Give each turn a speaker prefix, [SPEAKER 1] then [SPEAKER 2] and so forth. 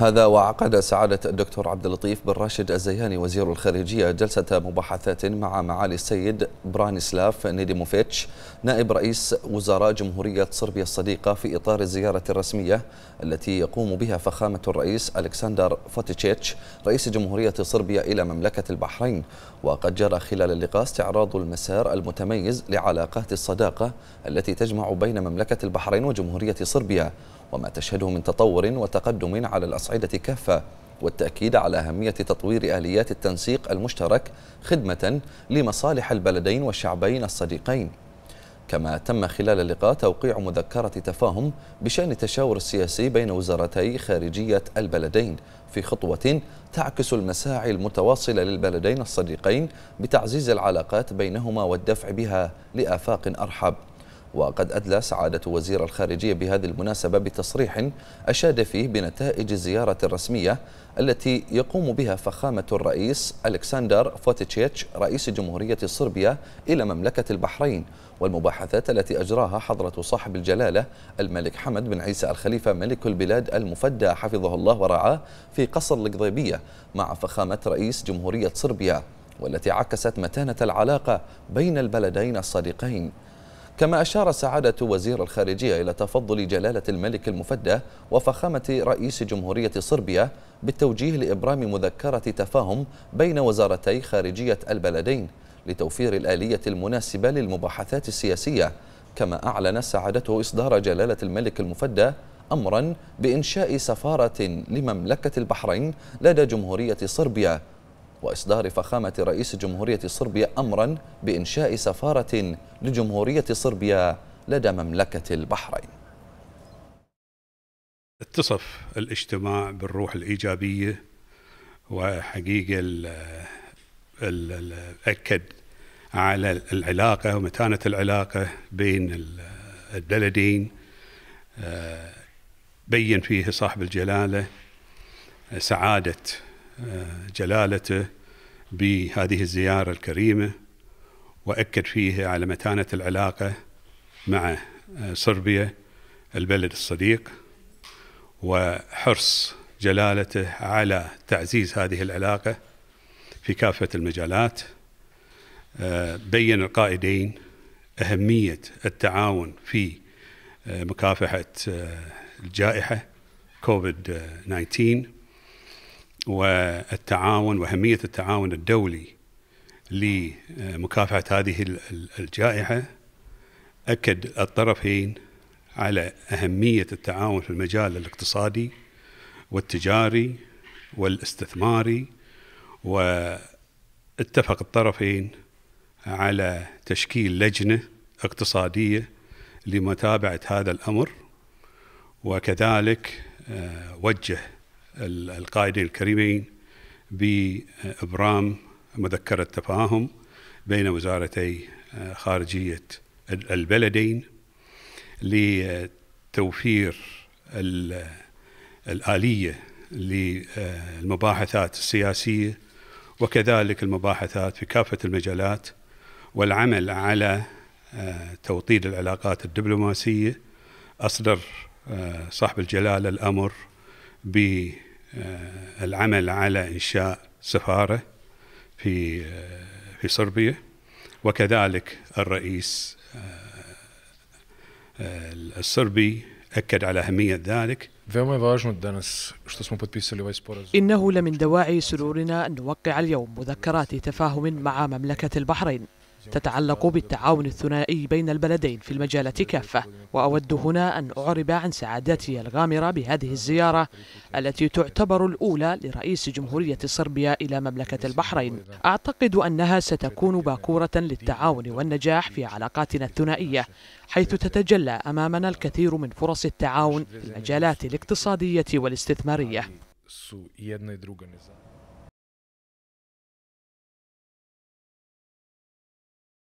[SPEAKER 1] هذا وعقد سعادة الدكتور عبد اللطيف بن راشد الزياني وزير الخارجية جلسة مباحثات مع معالي السيد برانيسلاف نيديموفيتش نائب رئيس وزراء جمهورية صربيا الصديقة في إطار الزيارة الرسمية التي يقوم بها فخامة الرئيس ألكسندر فوتيتشيتش رئيس جمهورية صربيا إلى مملكة البحرين وقد جرى خلال اللقاء استعراض المسار المتميز لعلاقات الصداقة التي تجمع بين مملكة البحرين وجمهورية صربيا وما تشهده من تطور وتقدم على الأصعدة كافة والتأكيد على أهمية تطوير آليات التنسيق المشترك خدمة لمصالح البلدين والشعبين الصديقين كما تم خلال اللقاء توقيع مذكرة تفاهم بشأن التشاور السياسي بين وزارتي خارجية البلدين في خطوة تعكس المساعي المتواصلة للبلدين الصديقين بتعزيز العلاقات بينهما والدفع بها لآفاق أرحب وقد أدلى سعادة وزير الخارجية بهذه المناسبة بتصريح أشاد فيه بنتائج الزيارة الرسمية التي يقوم بها فخامة الرئيس ألكسندر فوتيتشيتش رئيس جمهورية صربيا إلى مملكة البحرين والمباحثات التي أجراها حضرة صاحب الجلالة الملك حمد بن عيسى الخليفة ملك البلاد المفدى حفظه الله ورعاه في قصر القضيبية مع فخامة رئيس جمهورية صربيا والتي عكست متانة العلاقة بين البلدين الصديقين كما أشار سعادة وزير الخارجية إلى تفضل جلالة الملك المفدى وفخامة رئيس جمهورية صربيا بالتوجيه لإبرام مذكرة تفاهم بين وزارتي خارجية البلدين لتوفير الآلية المناسبة للمباحثات السياسية كما أعلن سعادته إصدار جلالة الملك المفدى أمرا بإنشاء سفارة لمملكة البحرين لدى جمهورية صربيا وإصدار فخامة رئيس جمهورية صربيا أمرا بإنشاء سفارة لجمهورية صربيا لدى مملكة البحرين
[SPEAKER 2] اتصف الاجتماع بالروح الإيجابية وحقيقة أكد على العلاقة ومتانة العلاقة بين البلدين آه، بين فيه صاحب الجلالة آه، سعادة جلالته بهذه الزيارة الكريمة وأكد فيه على متانة العلاقة مع آه، صربيا البلد الصديق وحرص جلالته على تعزيز هذه العلاقة في كافة المجالات آه، بين القائدين أهمية التعاون في آه، مكافحة الجائحة كوفيد 19 والتعاون واهميه التعاون الدولي لمكافحه هذه الجائحه اكد الطرفين على اهميه التعاون في المجال الاقتصادي والتجاري والاستثماري واتفق الطرفين على تشكيل لجنه اقتصاديه لمتابعه هذا الامر وكذلك آه، وجه القائدين الكريمين بإبرام مذكرة تفاهم بين وزارتي آه، خارجية البلدين لتوفير الآلية للمباحثات السياسية وكذلك المباحثات في كافة المجالات والعمل على آه، توطيد العلاقات الدبلوماسية أصدر آه، صاحب الجلالة الأمر ب آه، العمل على إنشاء سفارة في آه، في صربيا وكذلك الرئيس آه، الصربي أكد على أهمية ذلك
[SPEAKER 3] إنه لمن دواعي سرورنا أن نوقع اليوم مذكرات تفاهم مع مملكة البحرين تتعلق بالتعاون الثنائي بين البلدين في المجالات كافة وأود هنا أن أعرب عن سعادتي الغامرة بهذه الزيارة التي تعتبر الأولى لرئيس جمهورية صربيا إلى مملكة البحرين أعتقد أنها ستكون باكورة للتعاون والنجاح في علاقاتنا الثنائية حيث تتجلى أمامنا الكثير من فرص التعاون في المجالات الاقتصادية والاستثمارية